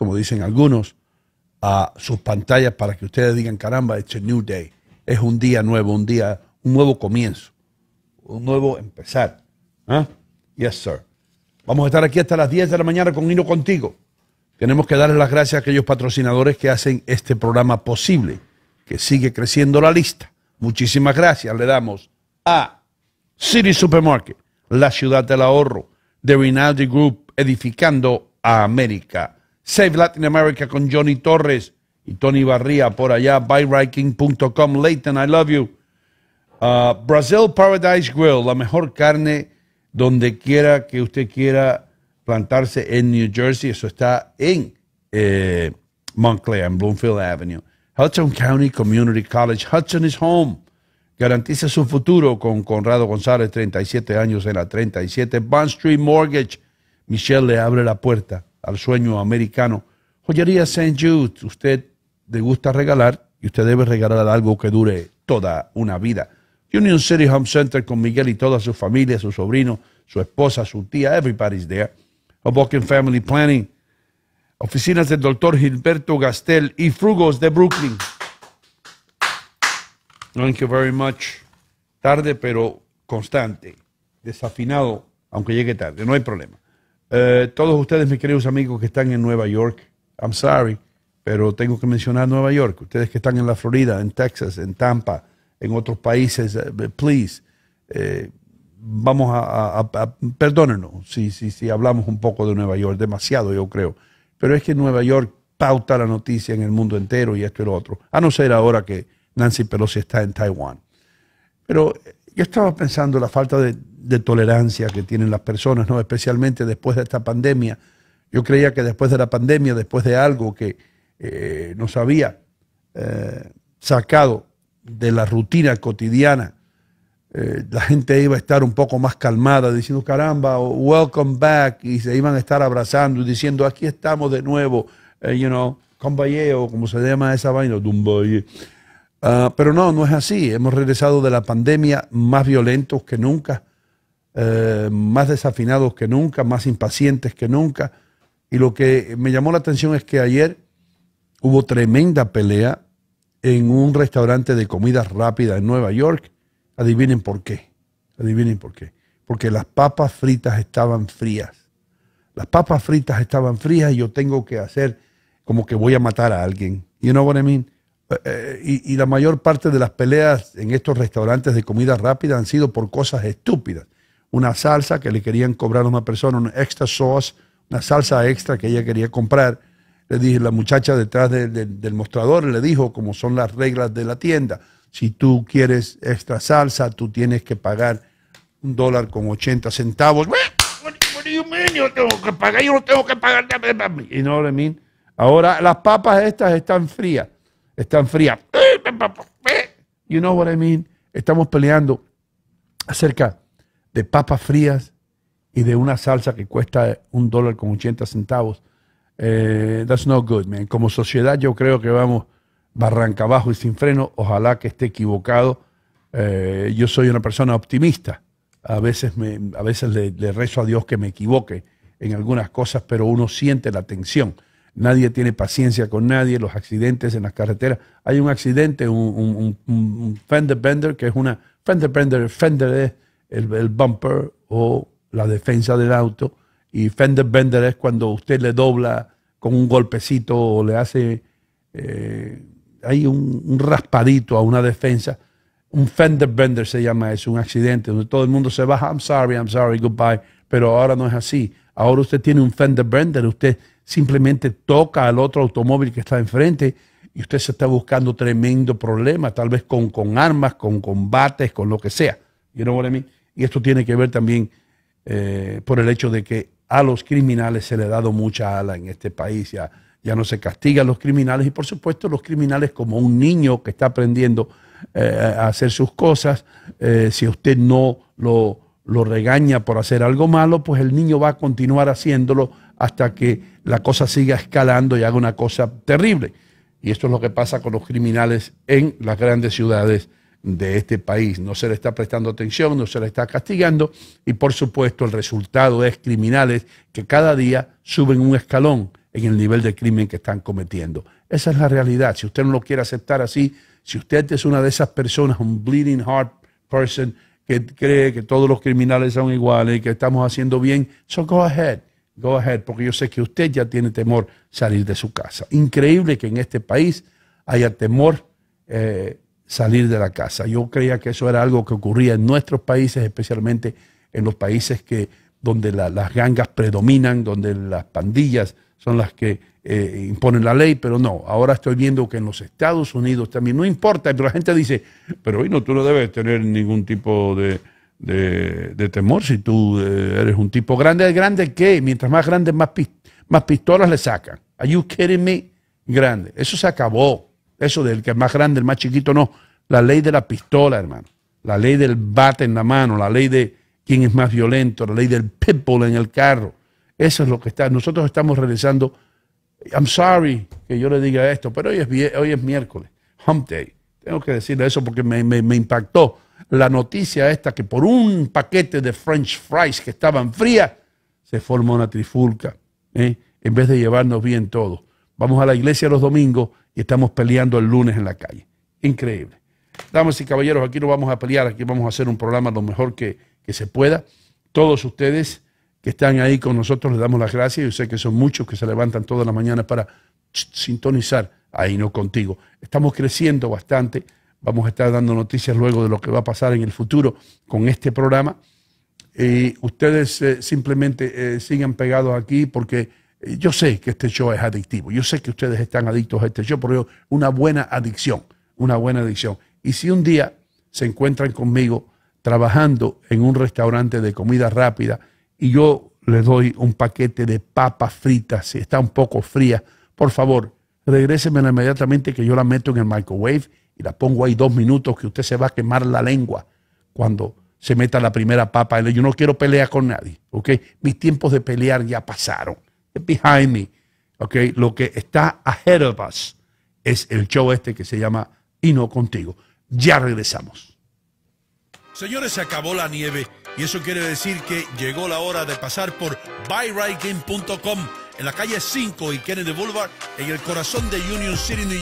como dicen algunos, a sus pantallas para que ustedes digan, caramba, it's a new day. Es un día nuevo, un día, un nuevo comienzo, un nuevo empezar. ¿Ah? Yes, sir. Vamos a estar aquí hasta las 10 de la mañana con Hino Contigo. Tenemos que darles las gracias a aquellos patrocinadores que hacen este programa posible, que sigue creciendo la lista. Muchísimas gracias. Le damos a City Supermarket, la ciudad del ahorro, de Rinaldi Group, edificando a América. Save Latin America con Johnny Torres y Tony Barría por allá, buyriking.com, Leighton, I love you. Uh, Brazil Paradise Grill, la mejor carne donde quiera que usted quiera plantarse en New Jersey. Eso está en eh, Montclair, en Bloomfield Avenue. Hudson County Community College. Hudson is home. Garantiza su futuro con Conrado González, 37 años en la 37. Bond Street Mortgage. Michelle le abre la puerta al sueño americano. Joyería St. Jude, usted le gusta regalar y usted debe regalar algo que dure toda una vida. Union City Home Center con Miguel y toda su familia, su sobrino, su esposa, su tía, everybody's there. Hoboken Family Planning, oficinas del doctor Gilberto Gastel y Frugos de Brooklyn. Thank you very much. Tarde pero constante, desafinado, aunque llegue tarde, no hay problema. Eh, todos ustedes, mis queridos amigos que están en Nueva York, I'm sorry, pero tengo que mencionar Nueva York. Ustedes que están en la Florida, en Texas, en Tampa, en otros países, eh, eh, please, vamos a, perdónenos si, si hablamos un poco de Nueva York, demasiado yo creo. Pero es que Nueva York pauta la noticia en el mundo entero y esto y lo otro, a no ser ahora que Nancy Pelosi está en Taiwán. Pero yo estaba pensando la falta de, de tolerancia que tienen las personas, ¿no? especialmente después de esta pandemia. Yo creía que después de la pandemia, después de algo que eh, nos había eh, sacado de la rutina cotidiana, eh, la gente iba a estar un poco más calmada, diciendo, caramba, welcome back, y se iban a estar abrazando y diciendo, aquí estamos de nuevo, you know, o como se llama esa vaina, ah, pero no, no es así. Hemos regresado de la pandemia más violentos que nunca, eh, más desafinados que nunca, más impacientes que nunca. Y lo que me llamó la atención es que ayer hubo tremenda pelea en un restaurante de comida rápida en Nueva York. Adivinen por qué. Adivinen por qué. Porque las papas fritas estaban frías. Las papas fritas estaban frías y yo tengo que hacer como que voy a matar a alguien. You know what I eh, eh, y, y la mayor parte de las peleas en estos restaurantes de comida rápida han sido por cosas estúpidas una salsa que le querían cobrar a una persona, una extra sauce, una salsa extra que ella quería comprar. Le dije, la muchacha detrás del mostrador le dijo, como son las reglas de la tienda, si tú quieres extra salsa, tú tienes que pagar un dólar con 80 centavos. Yo tengo que pagar, yo no tengo que pagar. Y no, I mean? Ahora las papas estas están frías, están frías. Eh, eh. You know what I mean? Estamos peleando acerca de papas frías y de una salsa que cuesta un dólar con 80 centavos. Eh, that's not good, man. Como sociedad yo creo que vamos barranca abajo y sin freno. Ojalá que esté equivocado. Eh, yo soy una persona optimista. A veces, me, a veces le, rezo a Dios que me equivoque en algunas cosas, pero uno siente la tensión. Nadie tiene paciencia con nadie, los accidentes en las carreteras. Hay un accidente, un, un, fender bender, que es una... Fender bender, fender es el, bumper o la defensa del auto. Y fender bender es cuando usted le dobla con un golpecito o le hace hay eh, un, raspadito a una defensa. Un fender bender se llama eso, un accidente donde todo el mundo se baja, I'm sorry, I'm sorry, goodbye. Pero ahora no es así. Ahora usted tiene un fender bender, usted simplemente toca al otro automóvil que está enfrente y usted se está buscando tremendo problema, tal vez con, con armas, con combates, con lo que sea. You know what I mean? Y esto tiene que ver también eh, por el hecho de que a los criminales se le ha dado mucha ala en este país. Ya, no se castigan los criminales y por supuesto los criminales como un niño que está aprendiendo eh, a hacer sus cosas, eh, si usted no lo, lo regaña por hacer algo malo, pues el niño va a continuar haciéndolo hasta que la cosa siga escalando y haga una cosa terrible. Y esto es lo que pasa con los criminales en las grandes ciudades de este país. No se le está prestando atención, no se le está castigando y por supuesto el resultado es criminales que cada día suben un escalón en el nivel de crimen que están cometiendo. Esa es la realidad. Si usted no lo quiere aceptar así, si usted es una de esas personas, un bleeding heart person que cree que todos los criminales son iguales y que estamos haciendo bien, so go ahead, go ahead, porque yo sé que usted ya tiene temor salir de su casa. Increíble que en este país haya temor. Eh, salir de la casa. Yo creía que eso era algo que ocurría en nuestros países, especialmente en los países que, donde las gangas predominan, donde las pandillas son las que eh, imponen la ley, pero no, ahora estoy viendo que en los Estados Unidos también, no importa, pero la gente dice, pero hoy no, tú no debes tener ningún tipo de, temor si tú eh, eres un tipo grande, grande qué? mientras más grande, más, más pistolas le sacan. Are you kidding me? Grande. Eso se acabó. Eso del que es más grande, el más chiquito, no. La ley de la pistola, hermano. La ley del bate en la mano, la ley de quién es más violento, la ley del pitbull en el carro. Eso es lo que está. Nosotros estamos realizando. I'm sorry que yo le diga esto, pero hoy es, hoy es miércoles, hump day. Tengo que decirle eso porque me, impactó la noticia esta que por un paquete de French fries que estaban frías, se formó una trifulca. ¿eh? En vez de llevarnos bien todos. Vamos a la iglesia los domingos y estamos peleando el lunes en la calle. Increíble. Damas y caballeros, aquí no vamos a pelear, aquí vamos a hacer un programa lo mejor que, se pueda. Todos ustedes que están ahí con nosotros, les damos las gracias. Yo sé que son muchos que se levantan todas las mañanas para sintonizar ahí no contigo. Estamos creciendo bastante. Vamos a estar dando noticias luego de lo que va a pasar en el futuro con este programa. Y ustedes eh, simplemente eh, sigan pegados aquí porque yo sé que este show es adictivo, yo sé que ustedes están adictos a este show, pero es una buena adicción, una buena adicción. Y si un día se encuentran conmigo trabajando en un restaurante de comida rápida y yo les doy un paquete de papas fritas, si está un poco fría, por favor, regrésemela inmediatamente que yo la meto en el microwave y la pongo ahí dos minutos que usted se va a quemar la lengua cuando se meta la primera papa. Yo no quiero pelear con nadie, ¿ok? Mis tiempos de pelear ya pasaron behind me. Okay, lo que está ahead of us es el show este que se llama Y no contigo. Ya regresamos. Señores, se acabó la nieve y eso quiere decir que llegó la hora de pasar por buyrightgame.com en la calle 5 y Kennedy Boulevard en el corazón de Union City,